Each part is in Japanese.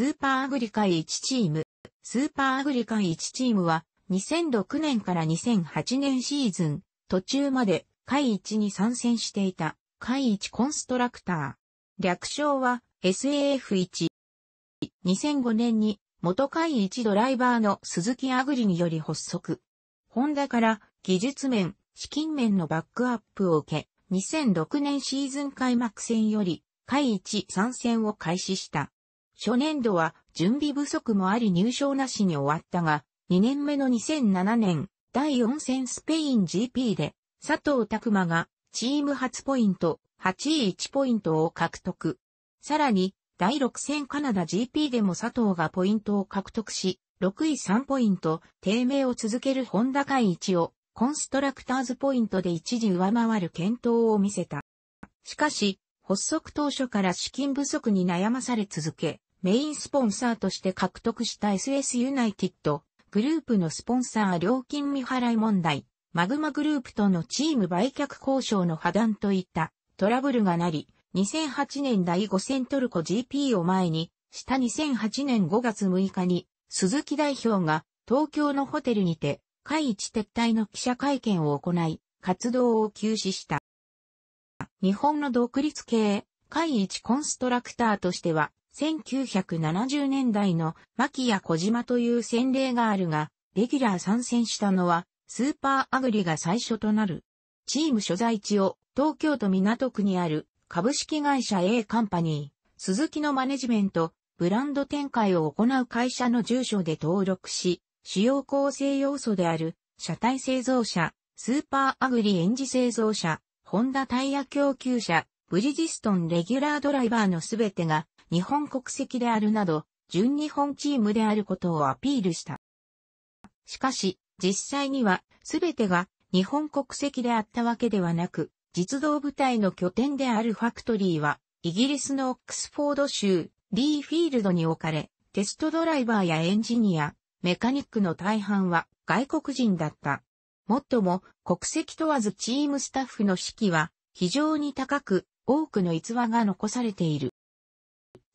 スーパーアグリ会1チーム。スーパーアグリ会1チームは、2006年から2008年シーズン、途中まで、会1に参戦していた、会1コンストラクター。略称は、SAF1。2005年に、元会1ドライバーの鈴木アグリにより発足。ホンダから、技術面、資金面のバックアップを受け、2006年シーズン開幕戦より、会1参戦を開始した。初年度は準備不足もあり入賞なしに終わったが、2年目の2007年、第4戦スペイン GP で、佐藤拓馬がチーム初ポイント、8位1ポイントを獲得。さらに、第6戦カナダ GP でも佐藤がポイントを獲得し、6位3ポイント、低迷を続けるホンダ会一を、コンストラクターズポイントで一時上回る検討を見せた。しかし、発足当初から資金不足に悩まされ続け、メインスポンサーとして獲得した SS ユナイティッド、グループのスポンサー料金未払い問題、マグマグループとのチーム売却交渉の破談といったトラブルがなり、2008年第5戦トルコ GP を前に、した2008年5月6日に、鈴木代表が東京のホテルにて、会一撤退の記者会見を行い、活動を休止した。日本の独立系、会一コンストラクターとしては、1970年代の牧や小島という先例があるが、レギュラー参戦したのは、スーパーアグリが最初となる。チーム所在地を東京都港区にある株式会社 A カンパニー、鈴木のマネジメント、ブランド展開を行う会社の住所で登録し、主要構成要素である、車体製造車、スーパーアグリエンジ製造車、ホンダタイヤ供給車、ブリジストンレギュラードライバーのすべてが日本国籍であるなど、純日本チームであることをアピールした。しかし、実際には、すべてが日本国籍であったわけではなく、実動部隊の拠点であるファクトリーは、イギリスのオックスフォード州、リーフィールドに置かれ、テストドライバーやエンジニア、メカニックの大半は外国人だった。もっとも、国籍問わずチームスタッフの士気は非常に高く、多くの逸話が残されている。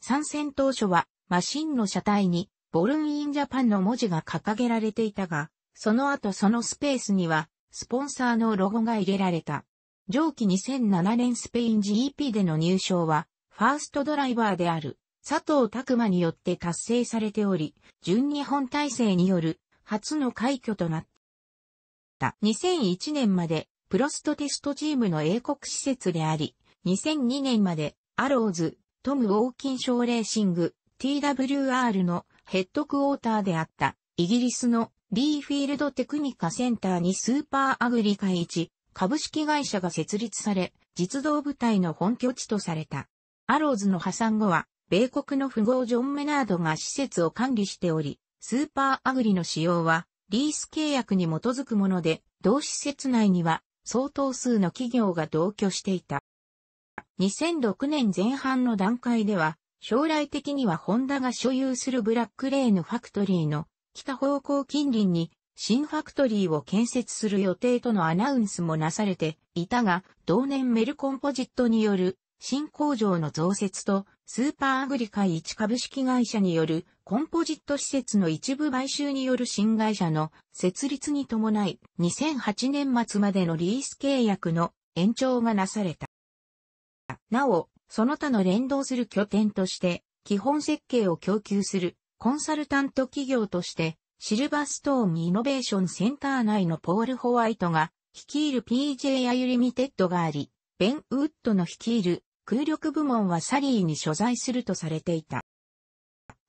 参戦当初は、マシンの車体に、ボルンインジャパンの文字が掲げられていたが、その後そのスペースには、スポンサーのロゴが入れられた。上記2007年スペイン GP での入賞は、ファーストドライバーである、佐藤拓馬によって達成されており、純日本体制による、初の快挙となった。2001年まで、プロストテストチームの英国施設であり、2002年まで、アローズ、トム・ウォーキンショーレーシング TWR のヘッドクォーターであったイギリスのリーフィールドテクニカセンターにスーパーアグリ会一株式会社が設立され実動部隊の本拠地とされた。アローズの破産後は米国の富豪ジョン・メナードが施設を管理しておりスーパーアグリの使用はリース契約に基づくもので同施設内には相当数の企業が同居していた。2006年前半の段階では、将来的にはホンダが所有するブラックレーヌファクトリーの北方向近隣に新ファクトリーを建設する予定とのアナウンスもなされていたが、同年メルコンポジットによる新工場の増設とスーパーアグリカ一株式会社によるコンポジット施設の一部買収による新会社の設立に伴い2008年末までのリース契約の延長がなされた。なお、その他の連動する拠点として、基本設計を供給するコンサルタント企業として、シルバーストーンイノベーションセンター内のポール・ホワイトが率いる p j アユリミテッドがあり、ベン・ウッドの率いる空力部門はサリーに所在するとされていた。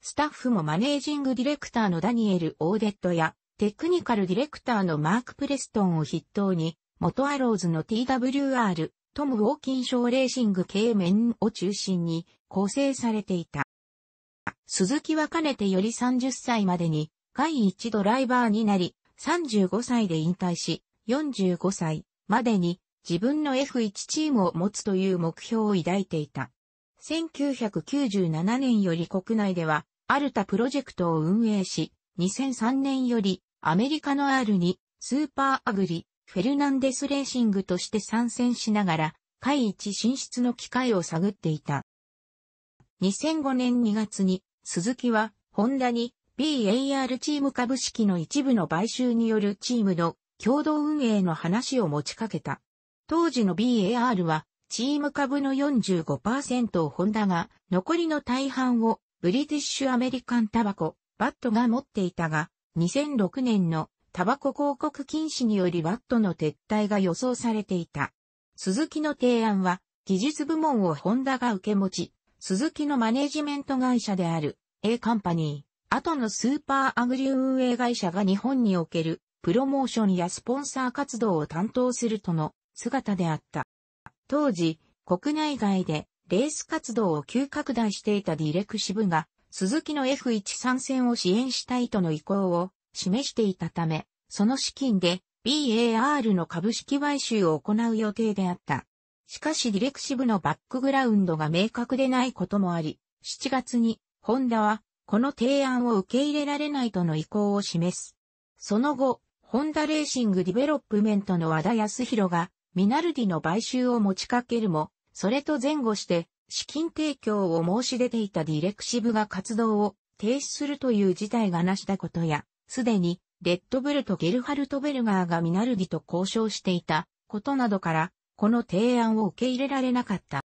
スタッフもマネージングディレクターのダニエル・オーデットやテクニカルディレクターのマーク・プレストンを筆頭に、元アローズの TWR トム・ウォーキン賞レーシング系面を中心に構成されていた。鈴木はかねてより30歳までに、会一ドライバーになり、35歳で引退し、45歳までに自分の F1 チームを持つという目標を抱いていた。1997年より国内では、アルタプロジェクトを運営し、2003年よりアメリカの R にスーパーアグリフェルナンデスレーシングとして参戦しながら、会一進出の機会を探っていた。2005年2月に、鈴木は、ホンダに BAR チーム株式の一部の買収によるチームの共同運営の話を持ちかけた。当時の BAR は、チーム株の45%をホンダが、残りの大半をブリティッシュアメリカンタバコ、バットが持っていたが、2006年のタバコ広告禁止によりワットの撤退が予想されていた。鈴木の提案は、技術部門をホンダが受け持ち、鈴木のマネジメント会社である A カンパニー、後のスーパーアグリ運営会社が日本におけるプロモーションやスポンサー活動を担当するとの姿であった。当時、国内外でレース活動を急拡大していたディレクシブが、鈴木の F1 参戦を支援したいとの意向を示していたため、その資金で BAR の株式買収を行う予定であった。しかしディレクシブのバックグラウンドが明確でないこともあり、7月にホンダはこの提案を受け入れられないとの意向を示す。その後、ホンダレーシングディベロップメントの和田康弘がミナルディの買収を持ちかけるも、それと前後して資金提供を申し出ていたディレクシブが活動を停止するという事態がなしたことや、すでに、レッドブルとゲルハルト・ベルガーがミナルディと交渉していたことなどから、この提案を受け入れられなかった。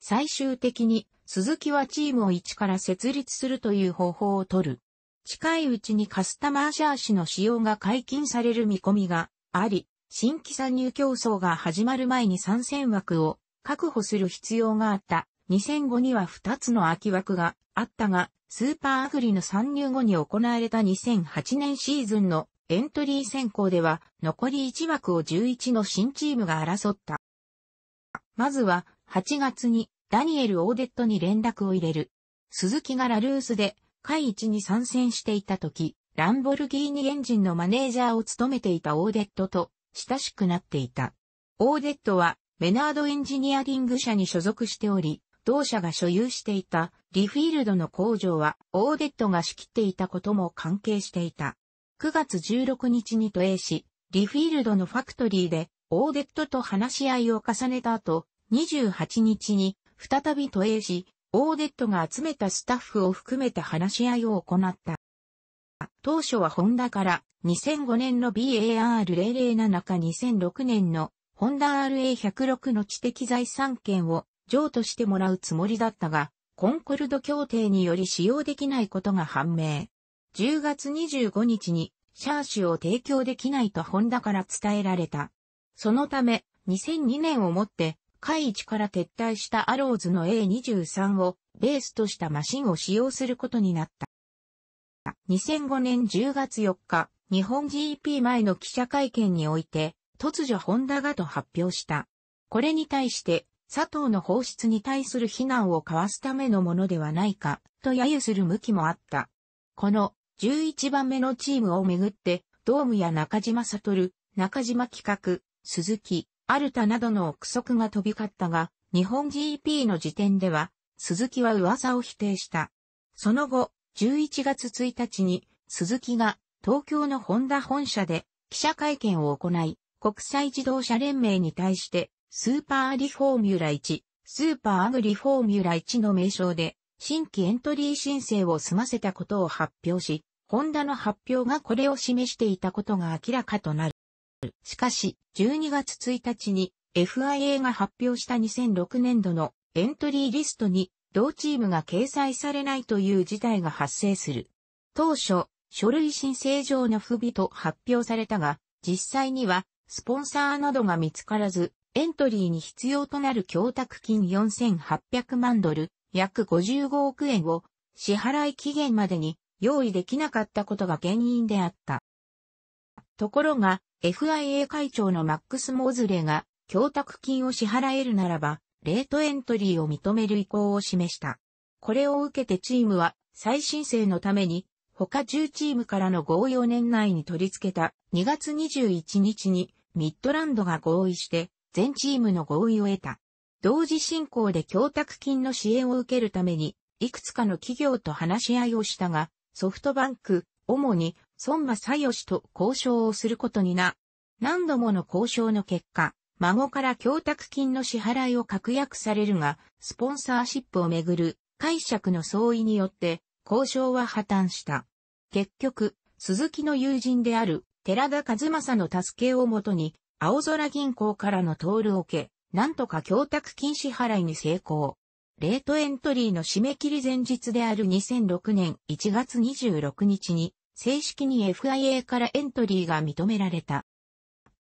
最終的に、鈴木はチームを一から設立するという方法を取る。近いうちにカスタマーシャー氏の使用が解禁される見込みがあり、新規参入競争が始まる前に参戦枠を確保する必要があった。2005には2つの空き枠があったが、スーパーアグリの参入後に行われた2008年シーズンのエントリー選考では残り1枠を11の新チームが争った。まずは8月にダニエル・オーデットに連絡を入れる。鈴木がラルースで会一に参戦していた時、ランボルギーニエンジンのマネージャーを務めていたオーデットと親しくなっていた。オーデットはメナードエンジニアリング社に所属しており、同社が所有していたリフィールドの工場はオーデットが仕切っていたことも関係していた。9月16日に都営し、リフィールドのファクトリーでオーデットと話し合いを重ねた後、28日に再び都営し、オーデットが集めたスタッフを含めた話し合いを行った。当初はホンダから2005年の BAR007 か2006年のホンダ RA106 の知的財産権を譲渡してもらうつもりだったが、コンコルド協定により使用できないことが判明。10月25日にシャーシュを提供できないとホンダから伝えられた。そのため、2002年をもって、海一から撤退したアローズの A23 をベースとしたマシンを使用することになった。2005年10月4日、日本 GP 前の記者会見において、突如ホンダがと発表した。これに対して、佐藤の放出に対する非難を交わすためのものではないか、と揶揄する向きもあった。この11番目のチームをめぐって、ドームや中島悟、中島企画、鈴木、アルタなどの憶測が飛び交ったが、日本 GP の時点では、鈴木は噂を否定した。その後、11月1日に、鈴木が東京のホンダ本社で記者会見を行い、国際自動車連盟に対してスーパーリフォーミュラ1、スーパーアグリフォーミュラ1の名称で、新規エントリー申請を済ませたことを発表し、ホンダの発表がこれを示していたことが明らかとなる。しかし、12月1日に FIA が発表した2006年度のエントリーリストに同チームが掲載されないという事態が発生する。当初、書類申請上の不備と発表されたが、実際にはスポンサーなどが見つからず、エントリーに必要となる供託金4800万ドル、約55億円を支払い期限までに用意できなかったことが原因であった。ところが、FIA 会長のマックス・モズレが、供託金を支払えるならば、レートエントリーを認める意向を示した。これを受けてチームは、再申請のために、他10チームからの合意を年内に取り付けた2月21日にミッドランドが合意して全チームの合意を得た。同時進行で供託金の支援を受けるために、いくつかの企業と話し合いをしたが、ソフトバンク、主に孫正義と交渉をすることにな。何度もの交渉の結果、孫から供託金の支払いを確約されるが、スポンサーシップをめぐる解釈の相違によって交渉は破綻した。結局、鈴木の友人である寺田和正の助けをもとに青空銀行からのトールを受け、なんとか供託金支払いに成功。レートエントリーの締め切り前日である2006年1月26日に、正式に FIA からエントリーが認められた。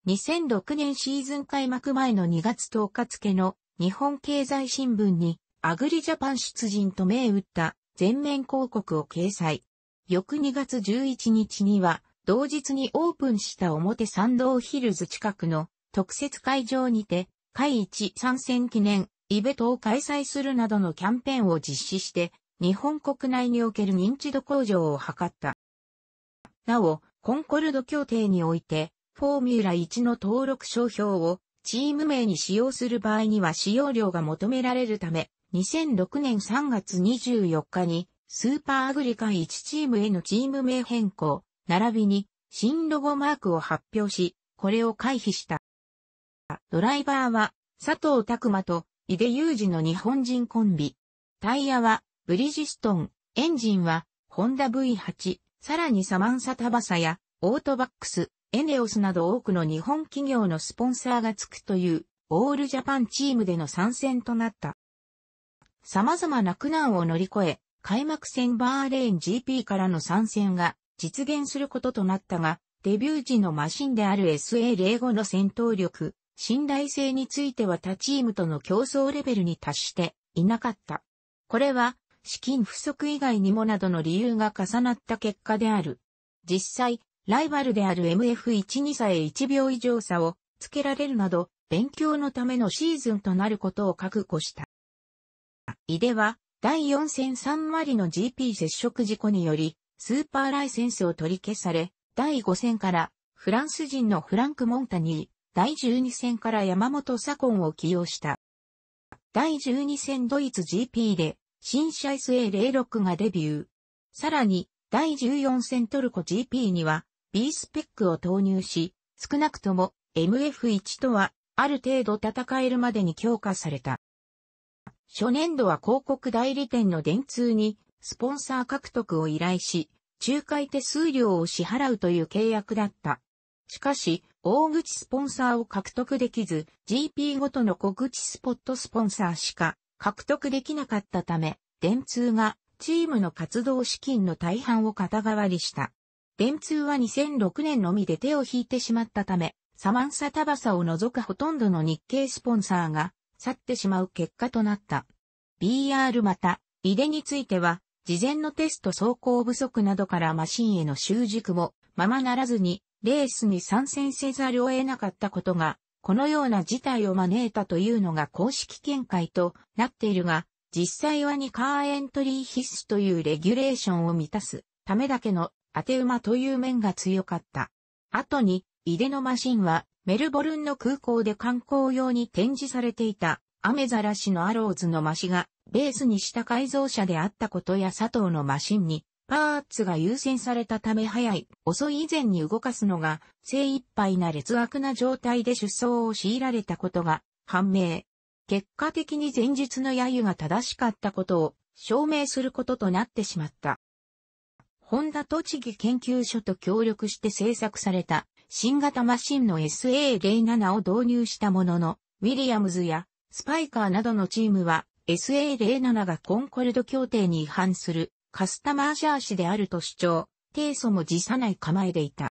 2006年シーズン開幕前の2月10日付の日本経済新聞にアグリジャパン出陣と銘打った全面広告を掲載。翌2月11日には同日にオープンした表参道ヒルズ近くの特設会場にて、会一参戦記念イベントを開催するなどのキャンペーンを実施して、日本国内における認知度向上を図った。なお、コンコルド協定において、フォーミュラ1の登録商標をチーム名に使用する場合には使用料が求められるため、2006年3月24日にスーパーアグリカ1チームへのチーム名変更、並びに新ロゴマークを発表し、これを回避した。ドライバーは佐藤拓馬と井出裕二の日本人コンビ。タイヤはブリジストン、エンジンはホンダ V8、さらにサマンサタバサやオートバックス、エネオスなど多くの日本企業のスポンサーがつくというオールジャパンチームでの参戦となった。様々な苦難を乗り越え、開幕戦バーレーン GP からの参戦が実現することとなったが、デビュー時のマシンである SA05 の戦闘力、信頼性については他チームとの競争レベルに達していなかった。これは、資金不足以外にもなどの理由が重なった結果である。実際、ライバルである MF12 さえ1秒以上差をつけられるなど、勉強のためのシーズンとなることを覚悟した。井出は、第4戦3割の GP 接触事故により、スーパーライセンスを取り消され、第5戦からフランス人のフランク・モンタニー、第12戦から山本左近を起用した。第12戦ドイツ GP で、新車 SA06 がデビュー。さらに、第14戦トルコ GP には、B スペックを投入し、少なくとも MF1 とは、ある程度戦えるまでに強化された。初年度は広告代理店の電通にスポンサー獲得を依頼し、仲介手数料を支払うという契約だった。しかし、大口スポンサーを獲得できず、GP ごとの小口スポットスポンサーしか獲得できなかったため、電通がチームの活動資金の大半を肩代わりした。電通は2006年のみで手を引いてしまったため、サマンサタバサを除くほとんどの日系スポンサーが去ってしまう結果となった。BR また、井出については、事前のテスト走行不足などからマシンへの習熟もままならずに、レースに参戦せざるを得なかったことが、このような事態を招いたというのが公式見解となっているが、実際は2カーエントリー必須というレギュレーションを満たすためだけの当て馬という面が強かった。後に、井出のマシンはメルボルンの空港で観光用に展示されていた雨ざらしのアローズのマシが、ベースにした改造車であったことや佐藤のマシンに、パーツが優先されたため早い、遅い以前に動かすのが、精一杯な劣悪な状態で出走を強いられたことが判明。結果的に前日の揶揄が正しかったことを証明することとなってしまった。ホンダ栃木研究所と協力して制作された新型マシンの SA07 を導入したものの、ウィリアムズやスパイカーなどのチームは SA07 がコンコルド協定に違反するカスタマージャー氏であると主張、提訴も辞さない構えでいた。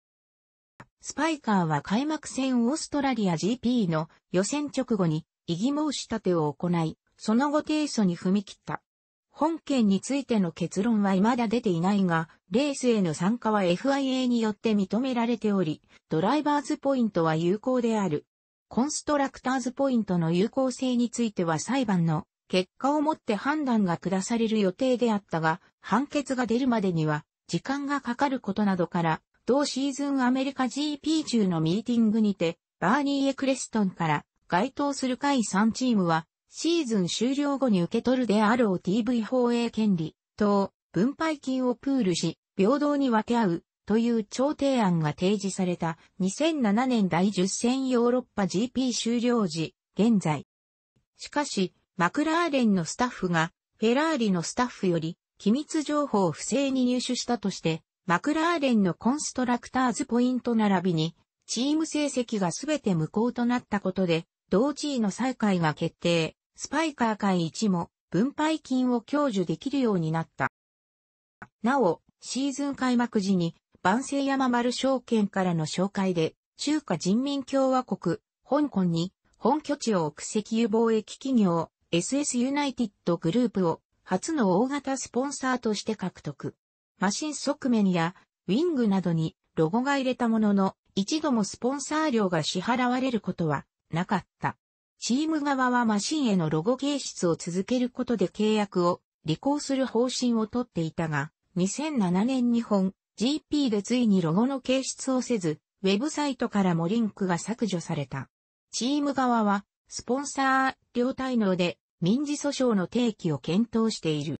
スパイカーは開幕戦オーストラリア GP の予選直後に異議申し立てを行い、その後提訴に踏み切った。本件についての結論は未だ出ていないが、レースへの参加は FIA によって認められており、ドライバーズポイントは有効である。コンストラクターズポイントの有効性については裁判の結果をもって判断が下される予定であったが、判決が出るまでには時間がかかることなどから、同シーズンアメリカ GP 中のミーティングにて、バーニー・エクレストンから該当する下位3チームは、シーズン終了後に受け取るであろう TV 放映権利等分配金をプールし、平等に分け合うという超提案が提示された2007年第10戦ヨーロッパ GP 終了時、現在。しかし、マクラーレンのスタッフが、フェラーリのスタッフより、機密情報を不正に入手したとして、マクラーレンのコンストラクターズポイント並びに、チーム成績が全て無効となったことで、同地位の再開が決定、スパイカー会1も分配金を享受できるようになった。なお、シーズン開幕時に万世山丸証券からの紹介で、中華人民共和国、香港に、本拠地を置く石油貿易企業、SS ユナイティッドグループを、初の大型スポンサーとして獲得。マシン側面や、ウィングなどに、ロゴが入れたものの、一度もスポンサー料が支払われることは、なかった。チーム側はマシンへのロゴ形質を続けることで契約を履行する方針をとっていたが、2007年日本 GP でついにロゴの掲出をせず、ウェブサイトからもリンクが削除された。チーム側は、スポンサー、両体能で、民事訴訟の提起を検討している。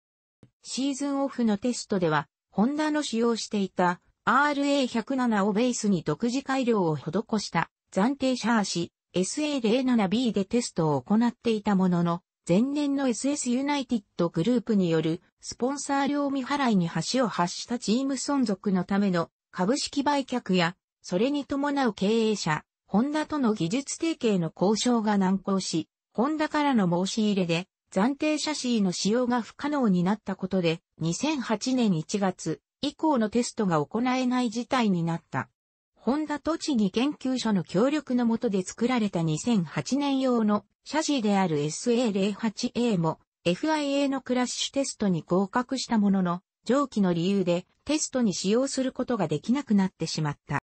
シーズンオフのテストでは、ホンダの使用していた RA107 をベースに独自改良を施した暫定シャーシ SA07B でテストを行っていたものの、前年の SS ユナイティッドグループによるスポンサー料未払いに橋を発したチーム存続のための株式売却や、それに伴う経営者、ホンダとの技術提携の交渉が難航し、ホンダからの申し入れで暫定シャシーの使用が不可能になったことで、2008年1月以降のテストが行えない事態になった。ホンダ栃木研究所の協力のもとで作られた2008年用のシャジである SA08A も FIA のクラッシュテストに合格したものの、上記の理由でテストに使用することができなくなってしまった。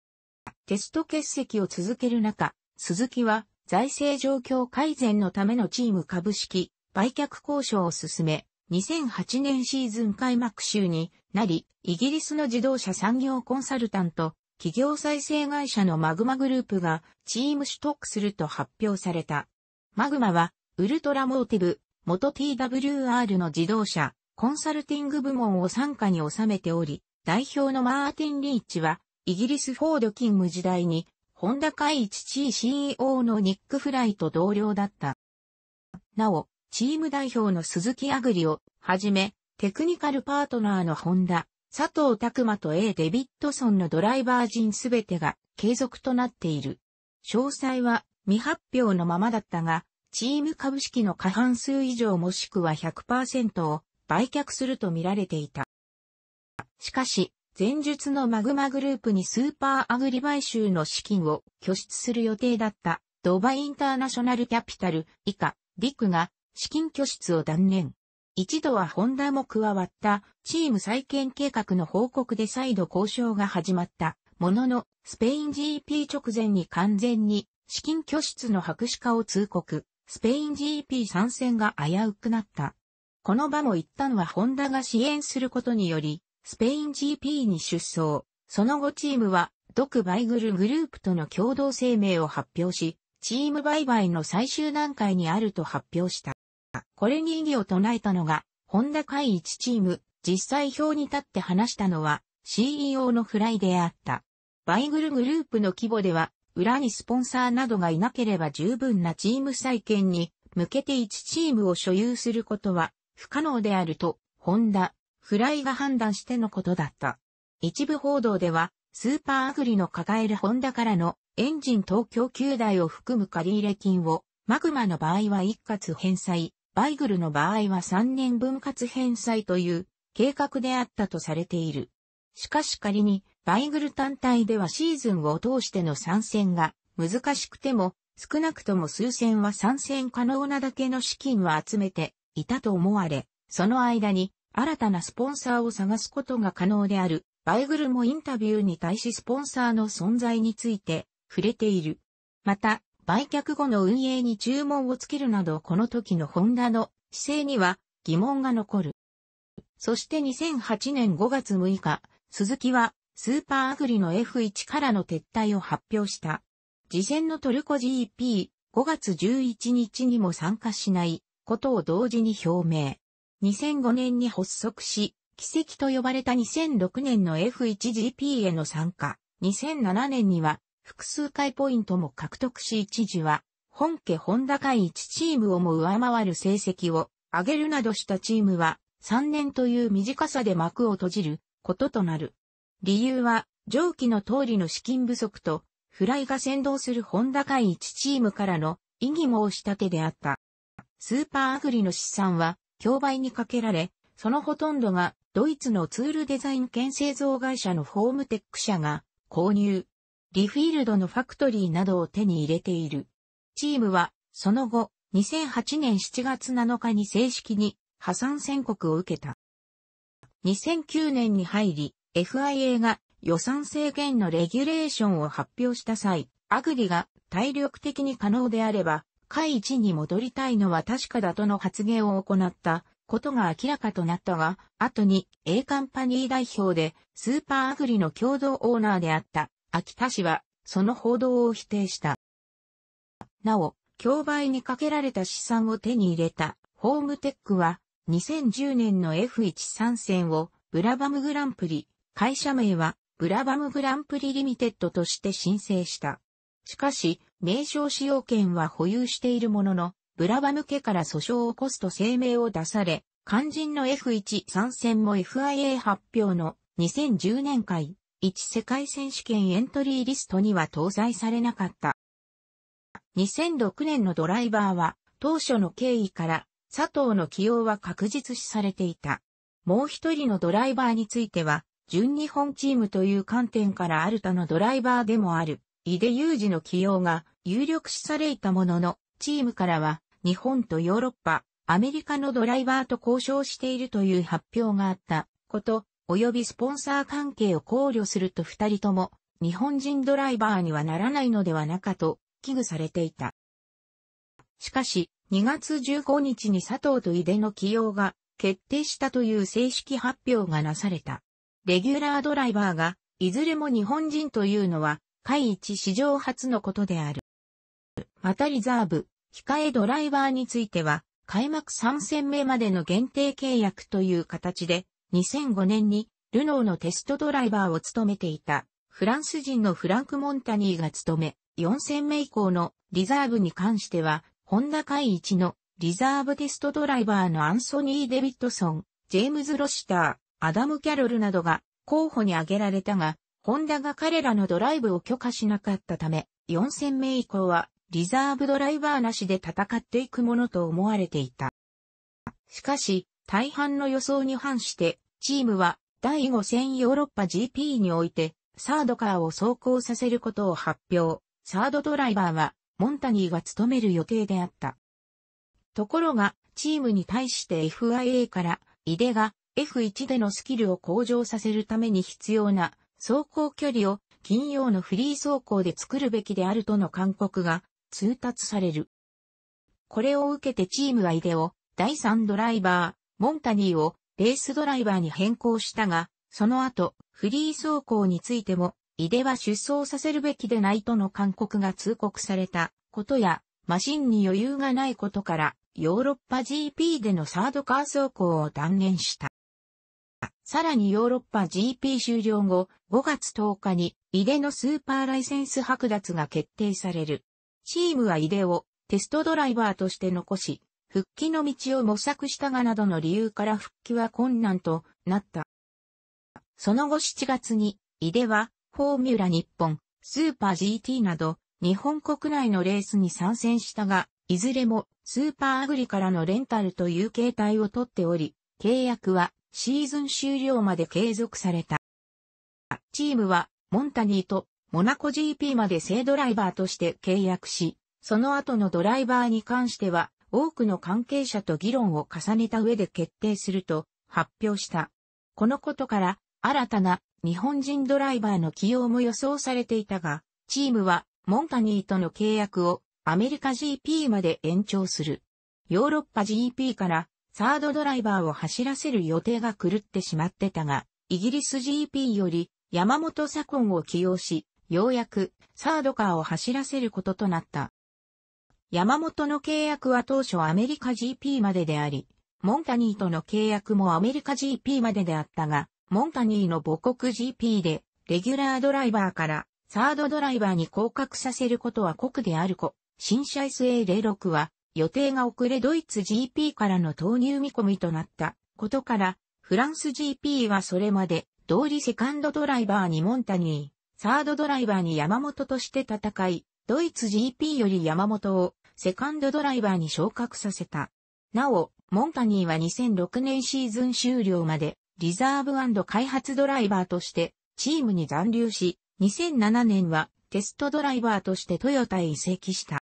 テスト欠席を続ける中、鈴木は財政状況改善のためのチーム株式売却交渉を進め、2008年シーズン開幕週になり、イギリスの自動車産業コンサルタント、企業再生会社のマグマグループがチーム取得すると発表された。マグマは、ウルトラモーティブ、元 TWR の自動車、コンサルティング部門を傘下に収めており、代表のマーティン・リーチは、イギリスフォード勤務時代に、ホンダ海一 C CEO のニック・フライと同僚だった。なお、チーム代表の鈴木アグリをはじめ、テクニカルパートナーのホンダ、佐藤拓馬と A デビッドソンのドライバー陣すべてが継続となっている。詳細は未発表のままだったが、チーム株式の過半数以上もしくは100%を売却すると見られていた。しかし、前述のマグマグループにスーパーアグリ買収の資金を拠出する予定だったドバイインターナショナルキャピタル以下ディックが資金拠出を断念。一度はホンダも加わったチーム再建計画の報告で再度交渉が始まったもののスペイン GP 直前に完全に資金拠出の白紙化を通告。スペイン GP 参戦が危うくなった。この場も一旦はホンダが支援することにより、スペイン GP に出走。その後チームは、独バイグルグループとの共同声明を発表し、チーム売買の最終段階にあると発表した。これに異議を唱えたのが、ホンダ会一チーム、実際表に立って話したのは、CEO のフライであった。バイグルグループの規模では、裏にスポンサーなどがいなければ十分なチーム再建に向けて1チームを所有することは不可能であると、ホンダ、フライが判断してのことだった。一部報道では、スーパーアグリの抱えるホンダからのエンジン東京9台を含む借入金を、マグマの場合は一括返済、バイグルの場合は3年分割返済という計画であったとされている。しかし仮にバイグル単体ではシーズンを通しての参戦が難しくても、少なくとも数戦は参戦可能なだけの資金を集めていたと思われ、その間に新たなスポンサーを探すことが可能である。バイグルもインタビューに対しスポンサーの存在について触れている。また、売却後の運営に注文をつけるなどこの時のホンダの姿勢には疑問が残る。そして2008年5月6日、鈴木はスーパーアグリの F1 からの撤退を発表した。事前のトルコ GP5 月11日にも参加しないことを同時に表明。2005年に発足し、奇跡と呼ばれた2006年の F1GP への参加。2007年には複数回ポイントも獲得し一時は本家本ダい一チームをも上回る成績を上げるなどしたチームは3年という短さで幕を閉じることとなる。理由は、上記の通りの資金不足と、フライが先導するホンダ会一チームからの異議申し立てであった。スーパーアグリの資産は、競売にかけられ、そのほとんどが、ドイツのツールデザイン兼製造会社のホームテック社が購入。リフィールドのファクトリーなどを手に入れている。チームは、その後、2008年7月7日に正式に破産宣告を受けた。2009年に入り、FIA が予算制限のレギュレーションを発表した際、アグリが体力的に可能であれば、下位に戻りたいのは確かだとの発言を行ったことが明らかとなったが、後に A カンパニー代表でスーパーアグリの共同オーナーであった秋田氏はその報道を否定した。なお、競売にかけられた資産を手に入れたホームテックは2010年の F1 参戦をブラバムグランプリ会社名はブラバムグランプリリミテッドとして申請した。しかし、名称使用権は保有しているものの、ブラバム家から訴訟を起こすと声明を出され、肝心の F1 参戦も FIA 発表の2010年会1世界選手権エントリーリストには搭載されなかった。2006年のドライバーは当初の経緯から佐藤の起用は確実視されていた。もう一人のドライバーについては純日本チームという観点からアルタのドライバーでもある、井出裕二の起用が有力視されいたものの、チームからは、日本とヨーロッパ、アメリカのドライバーと交渉しているという発表があったこと、及びスポンサー関係を考慮すると二人とも、日本人ドライバーにはならないのではなかと、危惧されていた。しかし、2月15日に佐藤と井出の起用が決定したという正式発表がなされた。レギュラードライバーが、いずれも日本人というのは、会一史上初のことである。またリザーブ、控えドライバーについては、開幕3戦目までの限定契約という形で、2005年にルノーのテストドライバーを務めていた、フランス人のフランク・モンタニーが務め、4戦目以降のリザーブに関しては、ホンダ会一のリザーブテストドライバーのアンソニー・デビッドソン、ジェームズ・ロシター、アダム・キャロルなどが候補に挙げられたが、ホンダが彼らのドライブを許可しなかったため、4戦目以降はリザーブドライバーなしで戦っていくものと思われていた。しかし、大半の予想に反して、チームは第5戦ヨーロッパ GP において、サードカーを走行させることを発表。サードドライバーは、モンタニーが務める予定であった。ところが、チームに対して FIA から、井出が F1 でのスキルを向上させるために必要な走行距離を金曜のフリー走行で作るべきであるとの勧告が通達される。これを受けてチームはイデオ、第3ドライバー、モンタニーをレースドライバーに変更したが、その後、フリー走行についても、イデは出走させるべきでないとの勧告が通告されたことや、マシンに余裕がないことから、ヨーロッパ GP でのサードカー走行を断念した。さらにヨーロッパ GP 終了後、5月10日に、井出のスーパーライセンス剥奪が決定される。チームは井出をテストドライバーとして残し、復帰の道を模索したがなどの理由から復帰は困難となった。その後7月に、井出は、フォーミュラ日本、スーパー GT など、日本国内のレースに参戦したが、いずれも、スーパーアグリからのレンタルという形態をとっており、契約はシーズン終了まで継続された。チームはモンタニーとモナコ GP まで正ドライバーとして契約し、その後のドライバーに関しては多くの関係者と議論を重ねた上で決定すると発表した。このことから新たな日本人ドライバーの起用も予想されていたが、チームはモンタニーとの契約をアメリカ GP まで延長する。ヨーロッパ GP からサードドライバーを走らせる予定が狂ってしまってたが、イギリス GP より山本左近を起用し、ようやくサードカーを走らせることとなった。山本の契約は当初アメリカ GP までであり、モンタニーとの契約もアメリカ GP までであったが、モンタニーの母国 GP で、レギュラードライバーからサードドライバーに降格させることは国である子、新車 SA06 は予定が遅れドイツ GP からの投入見込みとなったことから、フランス GP はそれまで、同時セカンドドライバーにモンタニー、サードドライバーに山本として戦い、ドイツ GP より山本をセカンドドライバーに昇格させた。なお、モンタニーは2006年シーズン終了までリザーブ開発ドライバーとしてチームに残留し、2007年はテストドライバーとしてトヨタへ移籍した。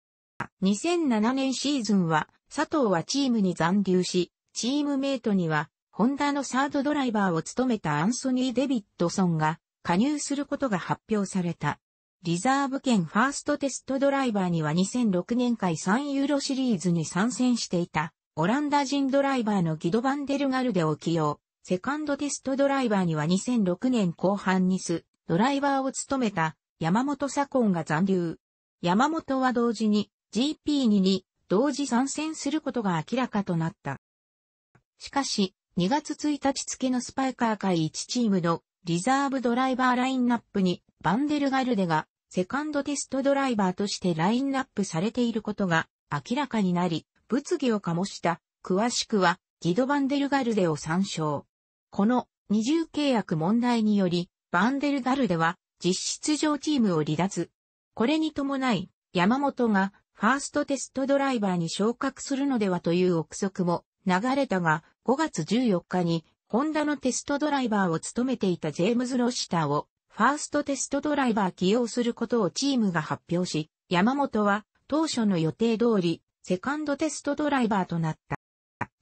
2007年シーズンは、佐藤はチームに残留し、チームメイトには、ホンダのサードドライバーを務めたアンソニー・デビッドソンが加入することが発表された。リザーブ兼ファーストテストドライバーには2006年回3ユーロシリーズに参戦していた、オランダ人ドライバーのギド・バンデルガルデを起用。セカンドテストドライバーには2006年後半にス、ドライバーを務めた山本左近が残留。山本は同時に GP2 に同時参戦することが明らかとなった。しかし、2月1日付のスパイカー界1チームのリザーブドライバーラインナップにバンデルガルデがセカンドテストドライバーとしてラインナップされていることが明らかになり、物議を醸した、詳しくはギド・バンデルガルデを参照。この二重契約問題により、バンデルガルデは実質上チームを離脱。これに伴い、山本がファーストテストドライバーに昇格するのではという憶測も流れたが、5月14日に、ホンダのテストドライバーを務めていたジェームズ・ロシターを、ファーストテストドライバー起用することをチームが発表し、山本は、当初の予定通り、セカンドテストドライバーとなった。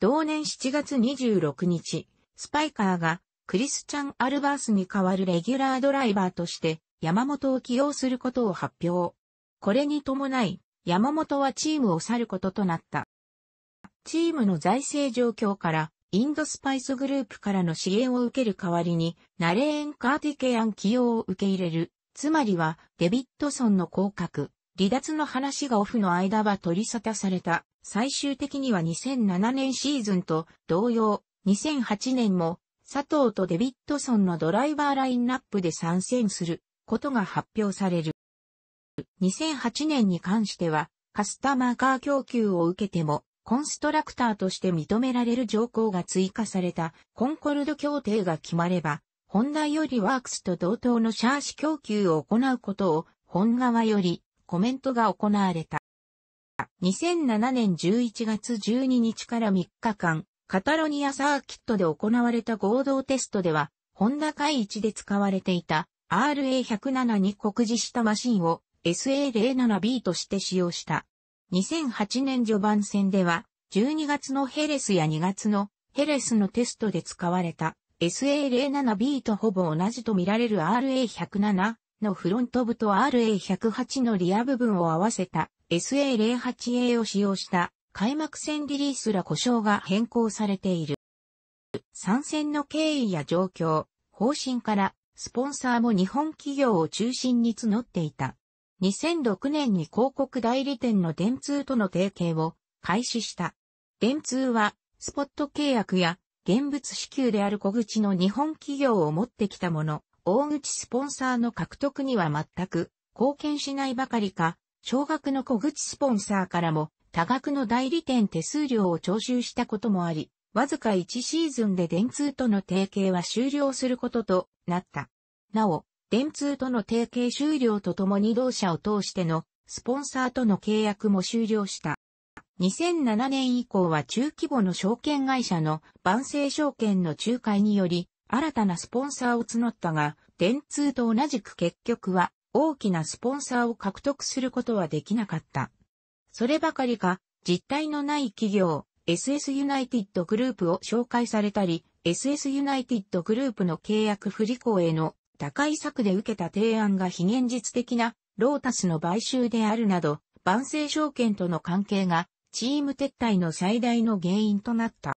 同年7月26日、スパイカーが、クリスチャン・アルバースに代わるレギュラードライバーとして、山本を起用することを発表。これに伴い、山本はチームを去ることとなった。チームの財政状況から、インドスパイスグループからの支援を受ける代わりに、ナレーン・カーティケアン起用を受け入れる。つまりは、デビッドソンの降格、離脱の話がオフの間は取り沙汰された。最終的には2007年シーズンと同様、2008年も、佐藤とデビッドソンのドライバーラインナップで参戦することが発表される。2008年に関しては、カスタマーカー供給を受けても、コンストラクターとして認められる条項が追加されたコンコルド協定が決まれば、ホンダよりワークスと同等のシャーシ供給を行うことを、本側よりコメントが行われた。2007年11月12日から3日間、カタロニアサーキットで行われた合同テストでは、ホンダ会一で使われていた RA107 に告示したマシンを SA07B として使用した。2008年序盤戦では、12月のヘレスや2月のヘレスのテストで使われた SA07B とほぼ同じと見られる RA107 のフロント部と RA108 のリア部分を合わせた SA08A を使用した開幕戦リリースら故障が変更されている。参戦の経緯や状況、方針からスポンサーも日本企業を中心に募っていた。2006年に広告代理店の電通との提携を開始した。電通は、スポット契約や、現物支給である小口の日本企業を持ってきたもの、大口スポンサーの獲得には全く貢献しないばかりか、少額の小口スポンサーからも多額の代理店手数料を徴収したこともあり、わずか1シーズンで電通との提携は終了することとなった。なお、電通との提携終了とともに同社を通してのスポンサーとの契約も終了した。2007年以降は中規模の証券会社の万世証券の仲介により新たなスポンサーを募ったが、電通と同じく結局は大きなスポンサーを獲得することはできなかった。そればかりか、実体のない企業、SS ユナイティッドグループを紹介されたり、SS ユナイティッドグループの契約不履行への高い策で受けた提案が非現実的なロータスの買収であるなど、万世証券との関係がチーム撤退の最大の原因となった。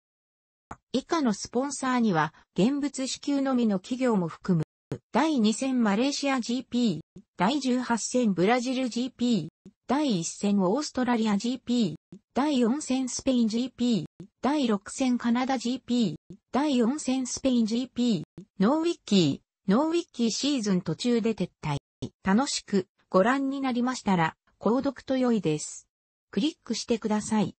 以下のスポンサーには現物支給のみの企業も含む第2戦マレーシア GP、第18戦ブラジル GP、第1戦オーストラリア GP、第4戦スペイン GP、第6戦カナダ GP、第4戦スペイン GP、ノーウィッキー、ノーウィッキーシーズン途中で撤退。楽しくご覧になりましたら、購読と良いです。クリックしてください。